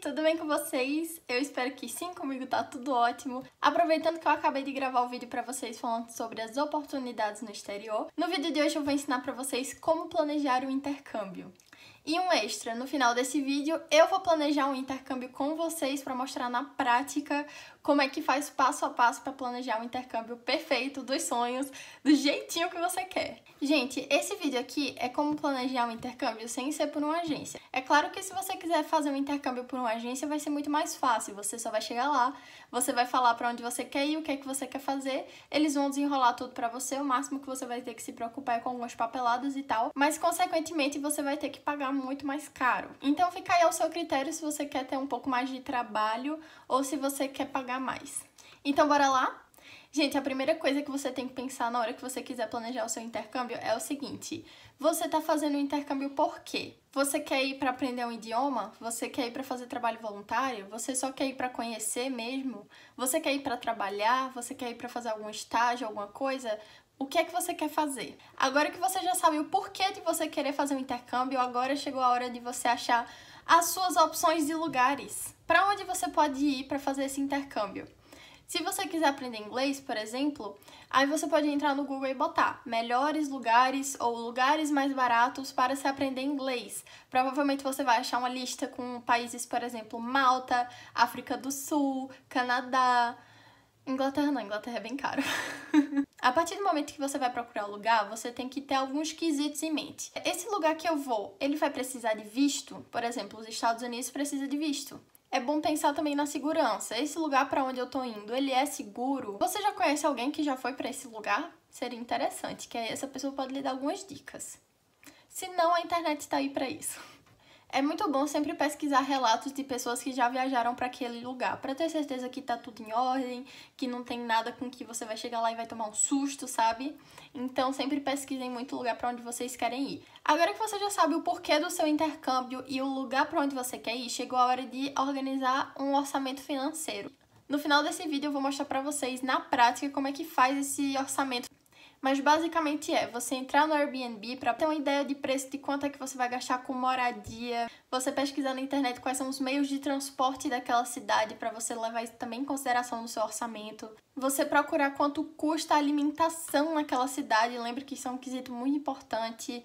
tudo bem com vocês? Eu espero que sim, comigo tá tudo ótimo. Aproveitando que eu acabei de gravar o vídeo para vocês falando sobre as oportunidades no exterior, no vídeo de hoje eu vou ensinar para vocês como planejar o intercâmbio. E um extra, no final desse vídeo eu vou planejar um intercâmbio com vocês para mostrar na prática como é que faz passo a passo para planejar um intercâmbio perfeito dos sonhos, do jeitinho que você quer. Gente, esse vídeo aqui é como planejar um intercâmbio sem ser por uma agência. É claro que se você quiser fazer um intercâmbio por uma agência vai ser muito mais fácil, você só vai chegar lá, você vai falar para onde você quer ir, o que é que você quer fazer, eles vão desenrolar tudo para você, o máximo que você vai ter que se preocupar é com algumas papeladas e tal, mas consequentemente você vai ter que pagar cobrar muito mais caro. Então fica aí ao seu critério se você quer ter um pouco mais de trabalho ou se você quer pagar mais. Então bora lá? Gente, a primeira coisa que você tem que pensar na hora que você quiser planejar o seu intercâmbio é o seguinte: você está fazendo o intercâmbio por quê? Você quer ir para aprender um idioma? Você quer ir para fazer trabalho voluntário? Você só quer ir para conhecer mesmo? Você quer ir para trabalhar? Você quer ir para fazer algum estágio, alguma coisa? o que é que você quer fazer. Agora que você já sabe o porquê de você querer fazer um intercâmbio, agora chegou a hora de você achar as suas opções de lugares. Para onde você pode ir para fazer esse intercâmbio? Se você quiser aprender inglês, por exemplo, aí você pode entrar no Google e botar melhores lugares ou lugares mais baratos para se aprender inglês. Provavelmente você vai achar uma lista com países, por exemplo, Malta, África do Sul, Canadá, Inglaterra não, Inglaterra é bem caro. a partir do momento que você vai procurar o lugar, você tem que ter alguns quesitos em mente. Esse lugar que eu vou, ele vai precisar de visto? Por exemplo, os Estados Unidos precisa de visto. É bom pensar também na segurança. Esse lugar para onde eu tô indo, ele é seguro? Você já conhece alguém que já foi para esse lugar? Seria interessante, que aí essa pessoa pode lhe dar algumas dicas. Se não, a internet está aí para isso. É muito bom sempre pesquisar relatos de pessoas que já viajaram para aquele lugar, para ter certeza que tá tudo em ordem, que não tem nada com que você vai chegar lá e vai tomar um susto, sabe? Então sempre pesquisem muito o lugar para onde vocês querem ir. Agora que você já sabe o porquê do seu intercâmbio e o lugar para onde você quer ir, chegou a hora de organizar um orçamento financeiro. No final desse vídeo eu vou mostrar para vocês na prática como é que faz esse orçamento mas basicamente é você entrar no Airbnb para ter uma ideia de preço de quanto é que você vai gastar com moradia, você pesquisar na internet quais são os meios de transporte daquela cidade para você levar isso também em consideração no seu orçamento, você procurar quanto custa a alimentação naquela cidade, lembre que isso é um quesito muito importante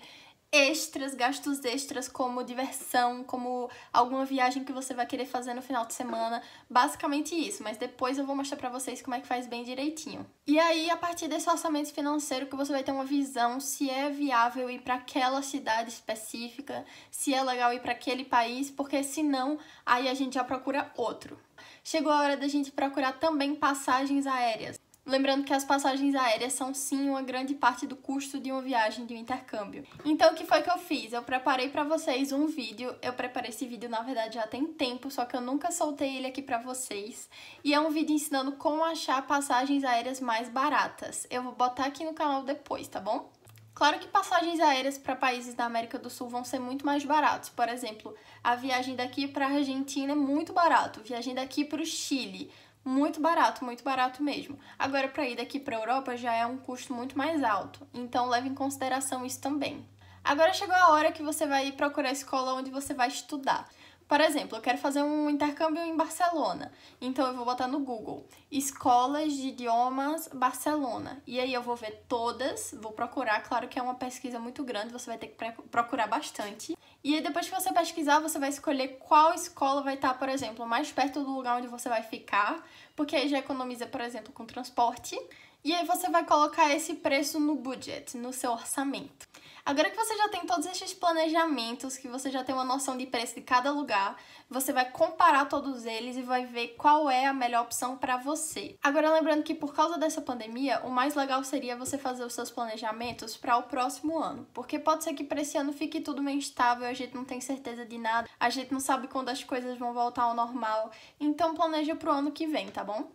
extras, gastos extras como diversão, como alguma viagem que você vai querer fazer no final de semana, basicamente isso, mas depois eu vou mostrar para vocês como é que faz bem direitinho. E aí, a partir desse orçamento financeiro que você vai ter uma visão se é viável ir para aquela cidade específica, se é legal ir para aquele país, porque senão aí a gente já procura outro. Chegou a hora da gente procurar também passagens aéreas. Lembrando que as passagens aéreas são sim uma grande parte do custo de uma viagem de um intercâmbio. Então o que foi que eu fiz? Eu preparei para vocês um vídeo. Eu preparei esse vídeo na verdade já tem tempo, só que eu nunca soltei ele aqui para vocês. E é um vídeo ensinando como achar passagens aéreas mais baratas. Eu vou botar aqui no canal depois, tá bom? Claro que passagens aéreas para países da América do Sul vão ser muito mais baratos. Por exemplo, a viagem daqui para a Argentina é muito barato, viagem daqui para o Chile muito barato, muito barato mesmo. Agora, para ir daqui para a Europa já é um custo muito mais alto, então leve em consideração isso também. Agora chegou a hora que você vai procurar a escola onde você vai estudar. Por exemplo, eu quero fazer um intercâmbio em Barcelona, então eu vou botar no Google Escolas de Idiomas Barcelona. E aí eu vou ver todas, vou procurar. Claro que é uma pesquisa muito grande, você vai ter que procurar bastante. E aí, depois que você pesquisar, você vai escolher qual escola vai estar, por exemplo, mais perto do lugar onde você vai ficar, porque aí já economiza, por exemplo, com transporte. E aí, você vai colocar esse preço no budget, no seu orçamento. Agora que você já tem todos esses planejamentos, que você já tem uma noção de preço de cada lugar, você vai comparar todos eles e vai ver qual é a melhor opção para você. Agora lembrando que por causa dessa pandemia, o mais legal seria você fazer os seus planejamentos para o próximo ano, porque pode ser que para esse ano fique tudo meio instável, a gente não tem certeza de nada, a gente não sabe quando as coisas vão voltar ao normal. Então planeja pro ano que vem, tá bom?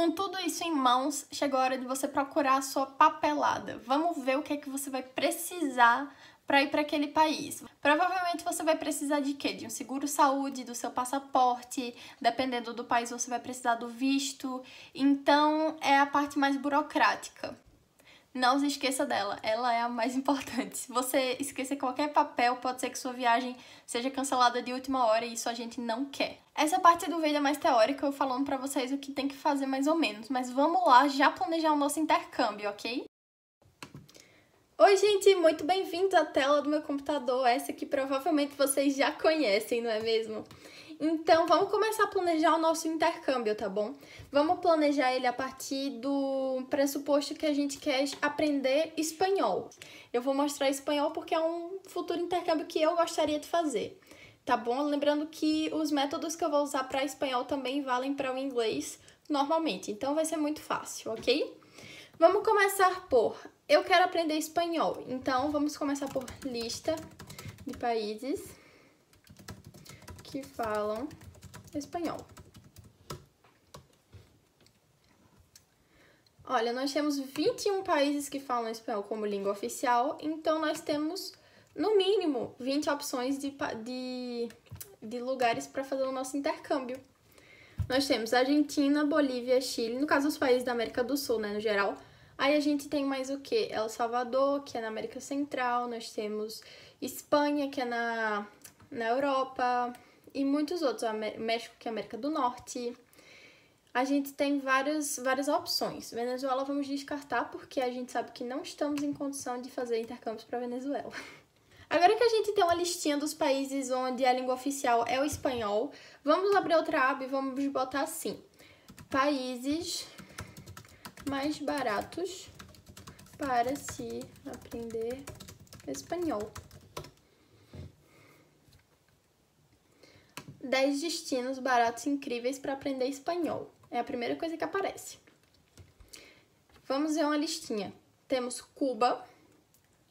Com tudo isso em mãos, chegou a hora de você procurar a sua papelada. Vamos ver o que é que você vai precisar para ir para aquele país. Provavelmente você vai precisar de quê? De um seguro saúde, do seu passaporte, dependendo do país você vai precisar do visto. Então é a parte mais burocrática não se esqueça dela, ela é a mais importante. Se você esquecer qualquer papel, pode ser que sua viagem seja cancelada de última hora e isso a gente não quer. Essa parte do vídeo é mais teórica, eu falando para vocês o que tem que fazer mais ou menos, mas vamos lá já planejar o nosso intercâmbio, ok? Oi, gente, muito bem-vindos à tela do meu computador, essa que provavelmente vocês já conhecem, não é mesmo? Então, vamos começar a planejar o nosso intercâmbio, tá bom? Vamos planejar ele a partir do pressuposto que a gente quer aprender espanhol. Eu vou mostrar espanhol porque é um futuro intercâmbio que eu gostaria de fazer, tá bom? Lembrando que os métodos que eu vou usar para espanhol também valem para o inglês normalmente, então vai ser muito fácil, ok? Vamos começar por eu quero aprender espanhol, então vamos começar por lista de países que falam espanhol. Olha, nós temos 21 países que falam espanhol como língua oficial, então nós temos no mínimo 20 opções de, de, de lugares para fazer o nosso intercâmbio. Nós temos Argentina, Bolívia, Chile, no caso os países da América do Sul, né, no geral. Aí a gente tem mais o que? El Salvador, que é na América Central, nós temos Espanha, que é na, na Europa, e muitos outros, México que é América do Norte. A gente tem várias, várias opções. Venezuela vamos descartar porque a gente sabe que não estamos em condição de fazer intercâmbios para Venezuela. Agora que a gente tem uma listinha dos países onde a língua oficial é o espanhol, vamos abrir outra aba e vamos botar assim: países mais baratos para se aprender espanhol. 10 destinos baratos incríveis para aprender espanhol. É a primeira coisa que aparece. Vamos ver uma listinha. Temos Cuba,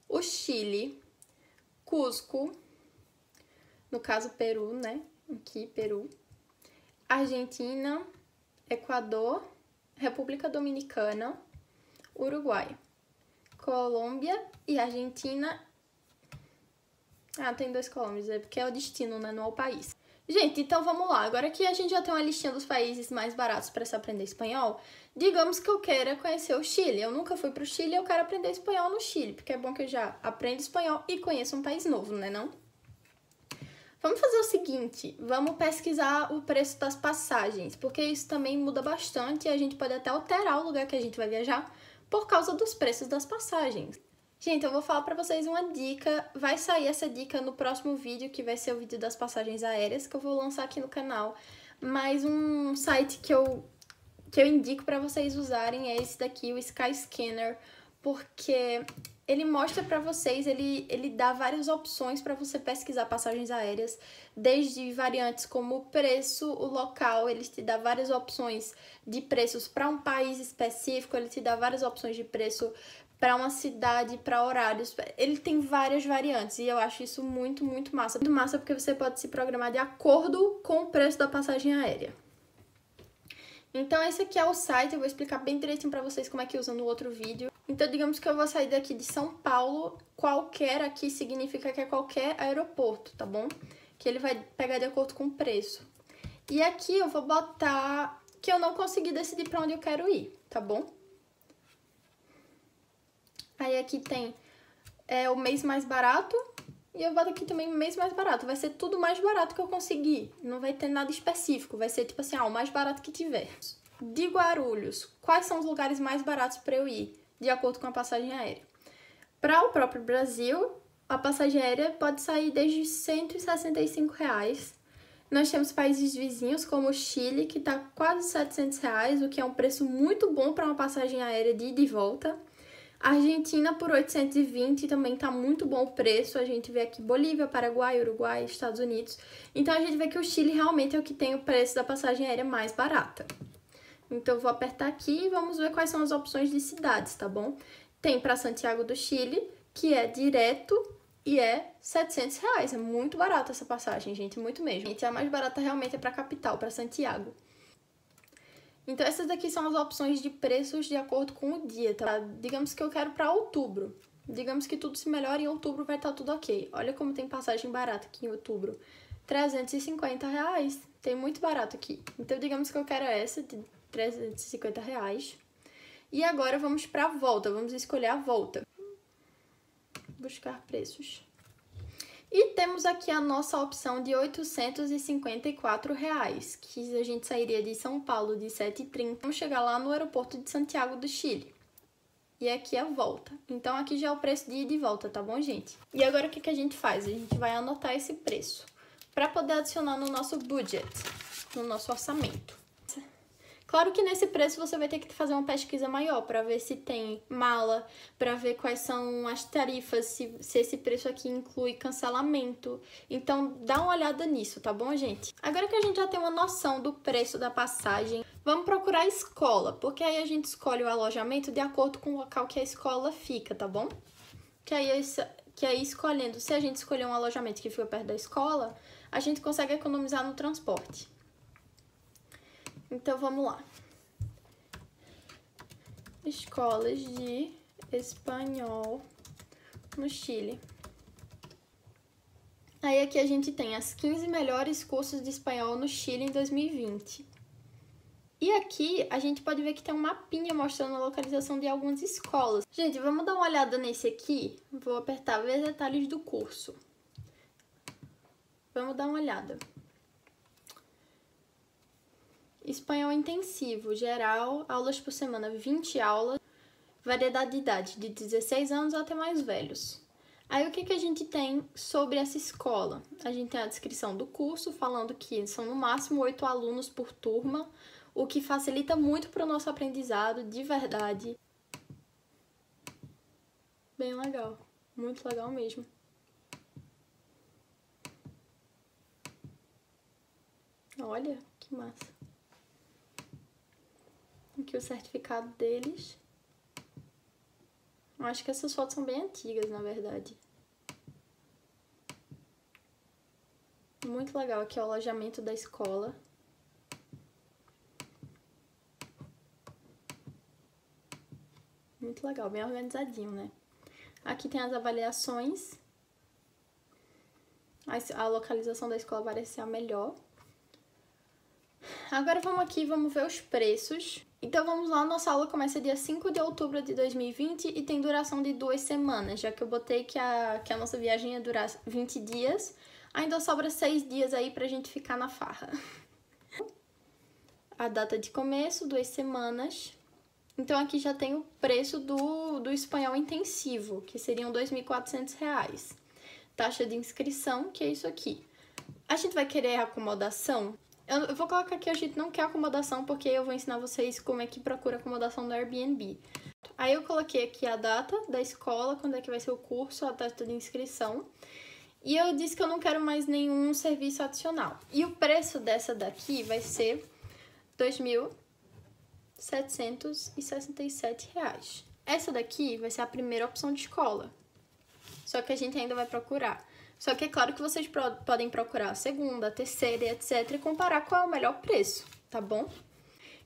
o Chile, Cusco, no caso Peru, né? Aqui, Peru. Argentina, Equador, República Dominicana, Uruguai, Colômbia e Argentina. Ah, tem dois Colômbias, é porque é o destino, né? Não é o país. Gente, então vamos lá. Agora que a gente já tem uma listinha dos países mais baratos para se aprender espanhol, digamos que eu queira conhecer o Chile. Eu nunca fui para o Chile e eu quero aprender espanhol no Chile, porque é bom que eu já aprenda espanhol e conheça um país novo, né não? Vamos fazer o seguinte, vamos pesquisar o preço das passagens, porque isso também muda bastante e a gente pode até alterar o lugar que a gente vai viajar por causa dos preços das passagens. Gente, eu vou falar para vocês uma dica, vai sair essa dica no próximo vídeo, que vai ser o vídeo das passagens aéreas, que eu vou lançar aqui no canal, mas um site que eu, que eu indico para vocês usarem é esse daqui, o Skyscanner, porque ele mostra para vocês, ele, ele dá várias opções para você pesquisar passagens aéreas, desde variantes como o preço, o local, ele te dá várias opções de preços para um país específico, ele te dá várias opções de preço para uma cidade, para horários. Ele tem várias variantes e eu acho isso muito, muito massa. Muito massa porque você pode se programar de acordo com o preço da passagem aérea. Então esse aqui é o site, eu vou explicar bem direitinho para vocês como é que usa no outro vídeo. Então digamos que eu vou sair daqui de São Paulo, qualquer aqui significa que é qualquer aeroporto, tá bom? Que ele vai pegar de acordo com o preço. E aqui eu vou botar que eu não consegui decidir para onde eu quero ir, tá bom? Aí aqui tem é, o mês mais barato. E eu boto aqui também o mês mais barato. Vai ser tudo mais barato que eu conseguir. Não vai ter nada específico. Vai ser tipo assim, ah, o mais barato que tiver. De Guarulhos, quais são os lugares mais baratos para eu ir, de acordo com a passagem aérea? Para o próprio Brasil, a passagem aérea pode sair desde R$ 165. Reais. Nós temos países vizinhos como o Chile, que está quase R$ 700, reais, o que é um preço muito bom para uma passagem aérea de ida e volta. Argentina por 820 também tá muito bom o preço. A gente vê aqui Bolívia, Paraguai, Uruguai, Estados Unidos. Então a gente vê que o Chile realmente é o que tem o preço da passagem aérea mais barata. Então eu vou apertar aqui e vamos ver quais são as opções de cidades, tá bom? Tem para Santiago do Chile, que é direto e é 700 reais. É muito barato essa passagem, gente, muito mesmo. Gente, a mais barata realmente é para capital, para Santiago. Então essas daqui são as opções de preços de acordo com o dia, tá? Digamos que eu quero para outubro. Digamos que tudo se melhore e em outubro vai estar tá tudo ok. Olha como tem passagem barata aqui em outubro. 350 reais. Tem muito barato aqui. Então digamos que eu quero essa de 350 reais. E agora vamos para a volta. Vamos escolher a volta. Buscar preços. E temos aqui a nossa opção de R$ reais, que a gente sairia de São Paulo de 7h30, vamos chegar lá no aeroporto de Santiago do Chile. E aqui é a volta. Então, aqui já é o preço de ida e volta, tá bom, gente? E agora, o que, que a gente faz? A gente vai anotar esse preço para poder adicionar no nosso budget, no nosso orçamento. Claro que nesse preço você vai ter que fazer uma pesquisa maior para ver se tem mala, para ver quais são as tarifas, se, se esse preço aqui inclui cancelamento. Então dá uma olhada nisso, tá bom, gente? Agora que a gente já tem uma noção do preço da passagem, vamos procurar a escola, porque aí a gente escolhe o alojamento de acordo com o local que a escola fica, tá bom? Que aí que aí escolhendo, se a gente escolher um alojamento que fica perto da escola, a gente consegue economizar no transporte. Então vamos lá. Escolas de espanhol no Chile. Aí aqui a gente tem as 15 melhores cursos de espanhol no Chile em 2020. E aqui a gente pode ver que tem um mapinha mostrando a localização de algumas escolas. Gente, vamos dar uma olhada nesse aqui? Vou apertar ver detalhes do curso. Vamos dar uma olhada. Espanhol intensivo, geral, aulas por semana, 20 aulas, variedade de idade, de 16 anos até mais velhos. Aí o que, que a gente tem sobre essa escola? A gente tem a descrição do curso, falando que são no máximo oito alunos por turma, o que facilita muito para o nosso aprendizado, de verdade. Bem legal, muito legal mesmo. Olha, que massa aqui o certificado deles. Eu acho que essas fotos são bem antigas, na verdade. Muito legal aqui é o alojamento da escola. Muito legal, bem organizadinho, né? Aqui tem as avaliações. A localização da escola parece ser a melhor agora vamos aqui, vamos ver os preços. Então vamos lá, nossa aula começa dia 5 de outubro de 2020 e tem duração de duas semanas, já que eu botei que a, que a nossa viagem ia durar 20 dias, ainda sobra seis dias aí pra gente ficar na farra. A data de começo, duas semanas. Então aqui já tem o preço do, do espanhol intensivo, que seriam R$ 2.400. Taxa de inscrição, que é isso aqui. A gente vai querer acomodação? Eu vou colocar aqui, a gente não quer acomodação, porque eu vou ensinar vocês como é que procura acomodação no Airbnb. Aí eu coloquei aqui a data da escola, quando é que vai ser o curso, a data de inscrição. E eu disse que eu não quero mais nenhum serviço adicional. E o preço dessa daqui vai ser R$ 2.767. Essa daqui vai ser a primeira opção de escola. Só que a gente ainda vai procurar só que é claro que vocês pro podem procurar a segunda, a terceira e etc. e comparar qual é o melhor preço, tá bom?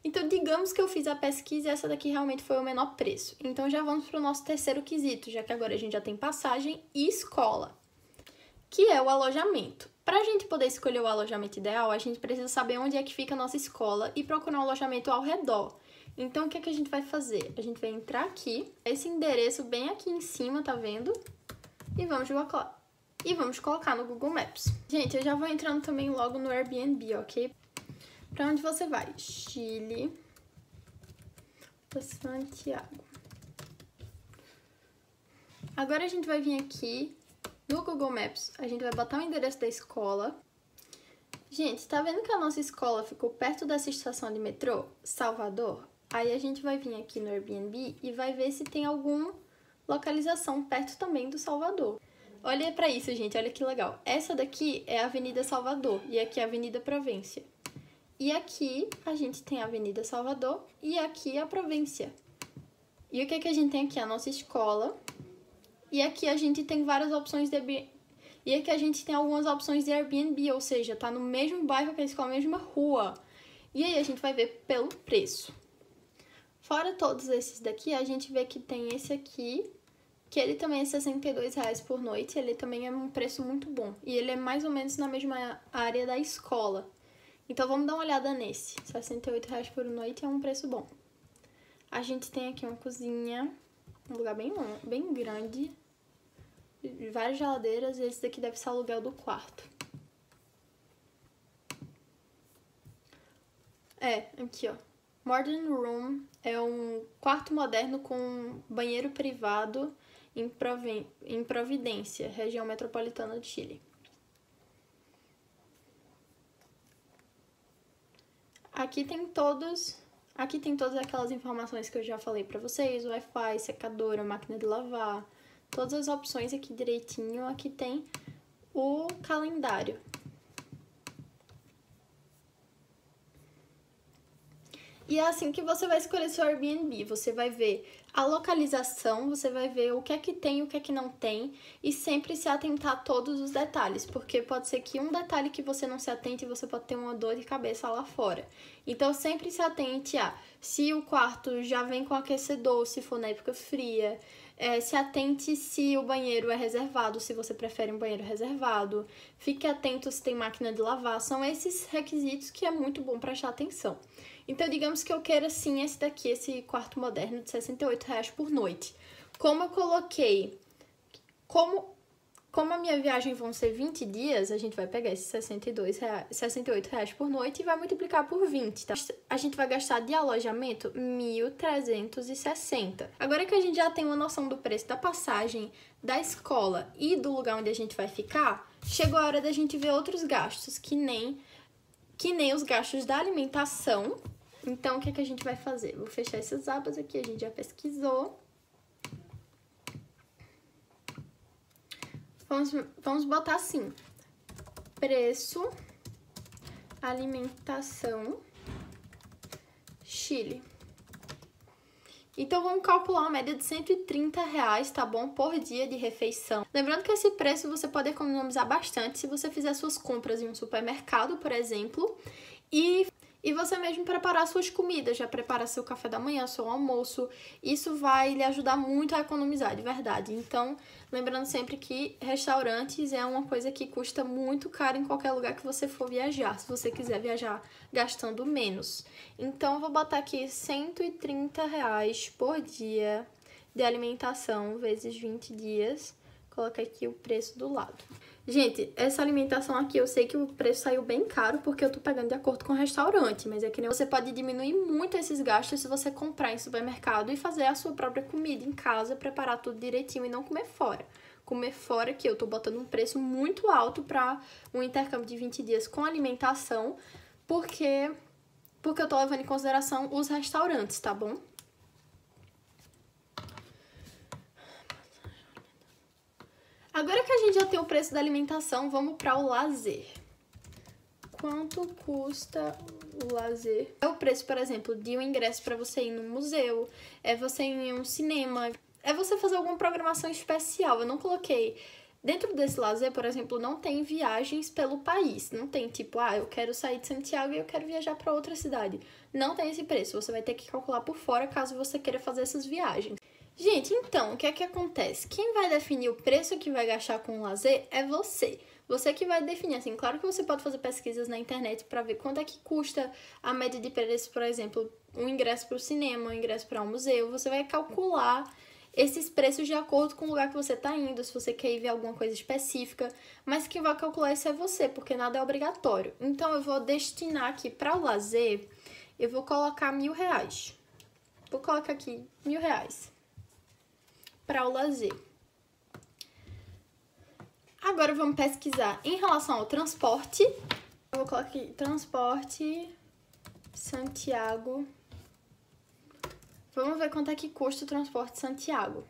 Então, digamos que eu fiz a pesquisa e essa daqui realmente foi o menor preço. Então, já vamos para o nosso terceiro quesito, já que agora a gente já tem passagem e escola, que é o alojamento. Para a gente poder escolher o alojamento ideal, a gente precisa saber onde é que fica a nossa escola e procurar um alojamento ao redor. Então, o que, é que a gente vai fazer? A gente vai entrar aqui, esse endereço bem aqui em cima, tá vendo? E vamos jogar e vamos colocar no Google Maps. Gente, eu já vou entrando também logo no Airbnb, ok? Pra onde você vai? Chile Santiago. Agora a gente vai vir aqui no Google Maps, a gente vai botar o endereço da escola. Gente, tá vendo que a nossa escola ficou perto dessa estação de metrô, Salvador? Aí a gente vai vir aqui no Airbnb e vai ver se tem alguma localização perto também do Salvador. Olha para isso, gente, olha que legal. Essa daqui é a Avenida Salvador e aqui é a Avenida Província. E aqui a gente tem a Avenida Salvador e aqui a Província. E o que, é que a gente tem aqui? A nossa escola. E aqui a gente tem várias opções de Airbnb. E aqui a gente tem algumas opções de Airbnb, ou seja, tá no mesmo bairro que a escola, mesma rua. E aí a gente vai ver pelo preço. Fora todos esses daqui, a gente vê que tem esse aqui, que ele também é 62 reais por noite, ele também é um preço muito bom. E ele é mais ou menos na mesma área da escola. Então vamos dar uma olhada nesse. 68 reais por noite é um preço bom. A gente tem aqui uma cozinha, um lugar bem, bem grande, várias geladeiras, e esse daqui deve ser o aluguel do quarto. É, aqui ó. Modern Room é um quarto moderno com banheiro privado em, Proven em Providência, região metropolitana de Chile. Aqui tem todos, aqui tem todas aquelas informações que eu já falei para vocês, Wi-Fi, secadora, máquina de lavar, todas as opções aqui direitinho. Aqui tem o calendário. E é assim que você vai escolher seu Airbnb, você vai ver a localização, você vai ver o que é que tem, o que é que não tem, e sempre se atentar a todos os detalhes, porque pode ser que um detalhe que você não se atente, você pode ter uma dor de cabeça lá fora. Então, sempre se atente a se o quarto já vem com aquecedor, se for na época fria, é, se atente se o banheiro é reservado, se você prefere um banheiro reservado, fique atento se tem máquina de lavar, são esses requisitos que é muito bom prestar atenção. Então, digamos que eu queira sim esse daqui, esse quarto moderno de 68 reais por noite. Como eu coloquei, como, como a minha viagem vão ser 20 dias, a gente vai pegar esses 62 reais, 68 reais por noite e vai multiplicar por 20, tá? A gente vai gastar de alojamento 1.360. Agora que a gente já tem uma noção do preço da passagem, da escola e do lugar onde a gente vai ficar, chegou a hora da gente ver outros gastos que nem que nem os gastos da alimentação então, o que, é que a gente vai fazer? Vou fechar essas abas aqui, a gente já pesquisou. Vamos, vamos botar assim, preço, alimentação, Chile. Então, vamos calcular uma média de 130 reais, tá bom? Por dia de refeição. Lembrando que esse preço você pode economizar bastante se você fizer suas compras em um supermercado, por exemplo, e e você mesmo preparar suas comidas, já preparar seu café da manhã, seu almoço. Isso vai lhe ajudar muito a economizar, de verdade. Então, lembrando sempre que restaurantes é uma coisa que custa muito caro em qualquer lugar que você for viajar, se você quiser viajar gastando menos. Então, eu vou botar aqui 130 reais por dia de alimentação vezes 20 dias. Coloca aqui o preço do lado. Gente, essa alimentação aqui eu sei que o preço saiu bem caro porque eu tô pegando de acordo com o restaurante, mas é que nem você pode diminuir muito esses gastos se você comprar em supermercado e fazer a sua própria comida em casa, preparar tudo direitinho e não comer fora. Comer fora que eu tô botando um preço muito alto para um intercâmbio de 20 dias com alimentação, porque porque eu tô levando em consideração os restaurantes, tá bom? Agora que a gente já tem o preço da alimentação, vamos para o lazer. Quanto custa o lazer? É o preço, por exemplo, de um ingresso para você ir num museu, é você ir em um cinema, é você fazer alguma programação especial. Eu não coloquei Dentro desse lazer, por exemplo, não tem viagens pelo país. Não tem tipo, ah, eu quero sair de Santiago e eu quero viajar para outra cidade. Não tem esse preço. Você vai ter que calcular por fora caso você queira fazer essas viagens. Gente, então, o que é que acontece? Quem vai definir o preço que vai gastar com o lazer é você. Você que vai definir, assim, claro que você pode fazer pesquisas na internet para ver quanto é que custa a média de preço, por exemplo, um ingresso para o cinema, um ingresso para um museu. Você vai calcular esses preços de acordo com o lugar que você está indo, se você quer ir ver alguma coisa específica, mas quem vai calcular isso é você, porque nada é obrigatório. Então eu vou destinar aqui para o lazer, eu vou colocar mil reais. Vou colocar aqui mil reais para o lazer. Agora vamos pesquisar em relação ao transporte. Eu vou colocar aqui transporte Santiago. Vamos ver quanto é que custa o transporte Santiago.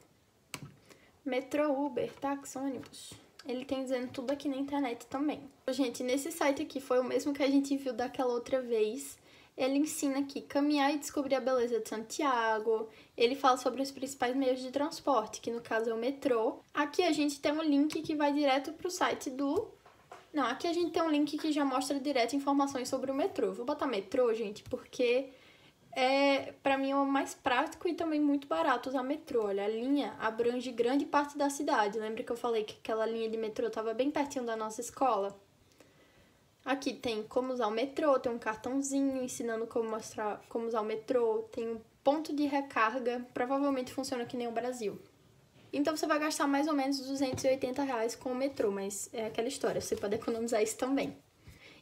Metrô, Uber, táxi, ônibus. Ele tem dizendo tudo aqui na internet também. Gente, nesse site aqui foi o mesmo que a gente viu daquela outra vez ele ensina aqui caminhar e descobrir a beleza de Santiago. Ele fala sobre os principais meios de transporte, que no caso é o metrô. Aqui a gente tem um link que vai direto para o site do. Não, aqui a gente tem um link que já mostra direto informações sobre o metrô. Vou botar metrô, gente, porque é para mim é o mais prático e também muito barato usar metrô. Olha, a linha abrange grande parte da cidade. Lembra que eu falei que aquela linha de metrô estava bem pertinho da nossa escola? Aqui tem como usar o metrô, tem um cartãozinho ensinando como mostrar como usar o metrô, tem um ponto de recarga, provavelmente funciona que nem o Brasil. Então você vai gastar mais ou menos 280 reais com o metrô, mas é aquela história, você pode economizar isso também.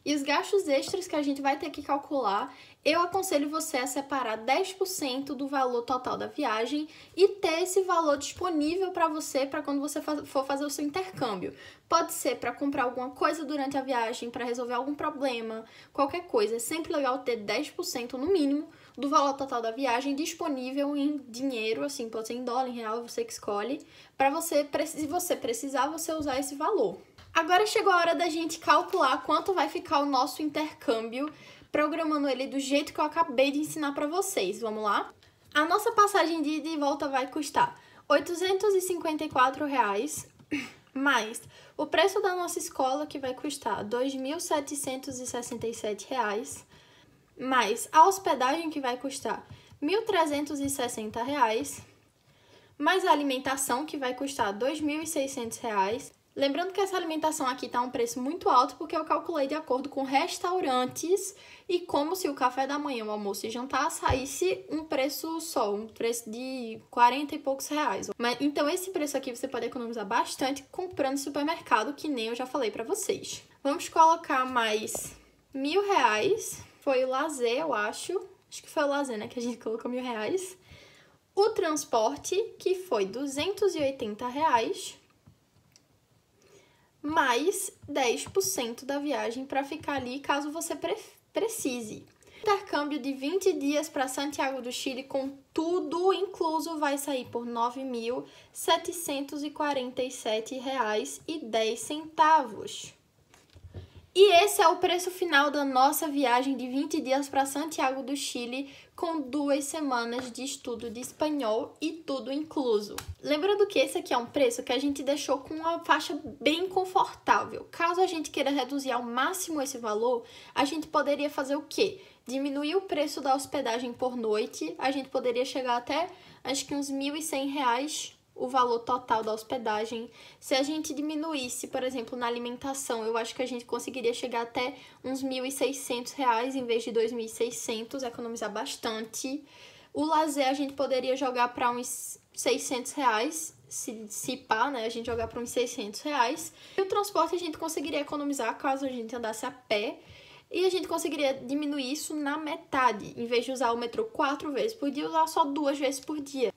E os gastos extras que a gente vai ter que calcular eu aconselho você a separar 10% do valor total da viagem e ter esse valor disponível para você para quando você for fazer o seu intercâmbio. Pode ser para comprar alguma coisa durante a viagem, para resolver algum problema, qualquer coisa. É sempre legal ter 10% no mínimo do valor total da viagem disponível em dinheiro, assim, pode ser em dólar, em real, você que escolhe, para você, se você precisar, você usar esse valor. Agora chegou a hora da gente calcular quanto vai ficar o nosso intercâmbio programando ele do jeito que eu acabei de ensinar para vocês. Vamos lá? A nossa passagem de ida e volta vai custar R$ 854 reais, mais o preço da nossa escola, que vai custar R$ 2.767, reais, mais a hospedagem, que vai custar R$ 1.360, reais, mais a alimentação, que vai custar R$ 2.600, Lembrando que essa alimentação aqui está um preço muito alto porque eu calculei de acordo com restaurantes e como se o café da manhã, o almoço e jantar saísse um preço só, um preço de 40 e poucos reais. Mas então esse preço aqui você pode economizar bastante comprando no supermercado, que nem eu já falei para vocês. Vamos colocar mais mil reais. Foi o lazer, eu acho. Acho que foi o lazer, né? Que a gente colocou mil reais. O transporte, que foi 280 reais mais 10% da viagem para ficar ali caso você pre precise. Intercâmbio de 20 dias para Santiago do Chile, com tudo incluso, vai sair por R$ 9.747,10. E esse é o preço final da nossa viagem de 20 dias para Santiago do Chile, com duas semanas de estudo de espanhol e tudo incluso. Lembrando que esse aqui é um preço que a gente deixou com uma faixa bem confortável. Caso a gente queira reduzir ao máximo esse valor, a gente poderia fazer o quê? Diminuir o preço da hospedagem por noite, a gente poderia chegar até acho que uns R$ 1.100 o valor total da hospedagem. Se a gente diminuísse, por exemplo, na alimentação, eu acho que a gente conseguiria chegar até uns R$ 1.600 reais, em vez de R$ 2.600, economizar bastante. O lazer a gente poderia jogar para uns 600 reais, se, se pá, né? A gente jogar para uns 600 reais. E o transporte a gente conseguiria economizar caso a gente andasse a pé. E a gente conseguiria diminuir isso na metade. Em vez de usar o metrô quatro vezes por dia, usar só duas vezes por dia.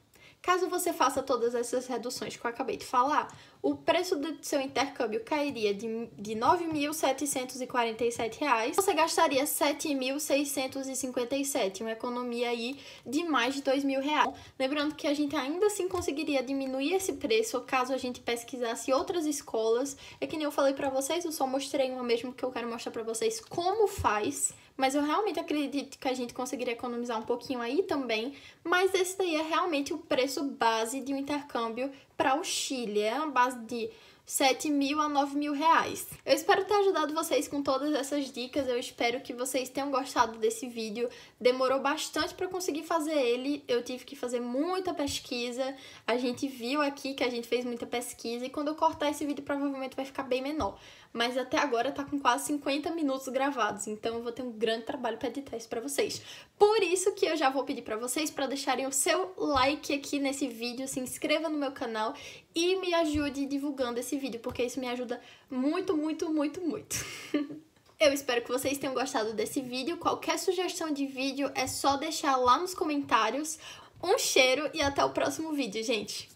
Caso você faça todas essas reduções que eu acabei de falar, o preço do seu intercâmbio cairia de, de R$ 9.747, você gastaria R$ 7.657, uma economia aí de mais de R$ 2.000. Lembrando que a gente ainda assim conseguiria diminuir esse preço caso a gente pesquisasse outras escolas. É que nem eu falei para vocês, eu só mostrei uma mesmo que eu quero mostrar para vocês como faz. Mas eu realmente acredito que a gente conseguiria economizar um pouquinho aí também. Mas esse daí é realmente o preço base de um intercâmbio para o Chile. É uma base de 7 mil a 9 mil reais. Eu espero ter ajudado vocês com todas essas dicas, eu espero que vocês tenham gostado desse vídeo. Demorou bastante para conseguir fazer ele, eu tive que fazer muita pesquisa, a gente viu aqui que a gente fez muita pesquisa e quando eu cortar esse vídeo provavelmente vai ficar bem menor mas até agora tá com quase 50 minutos gravados, então eu vou ter um grande trabalho para editar isso para vocês. Por isso que eu já vou pedir para vocês para deixarem o seu like aqui nesse vídeo, se inscreva no meu canal e me ajude divulgando esse vídeo, porque isso me ajuda muito, muito, muito, muito. Eu espero que vocês tenham gostado desse vídeo. Qualquer sugestão de vídeo é só deixar lá nos comentários. Um cheiro e até o próximo vídeo, gente!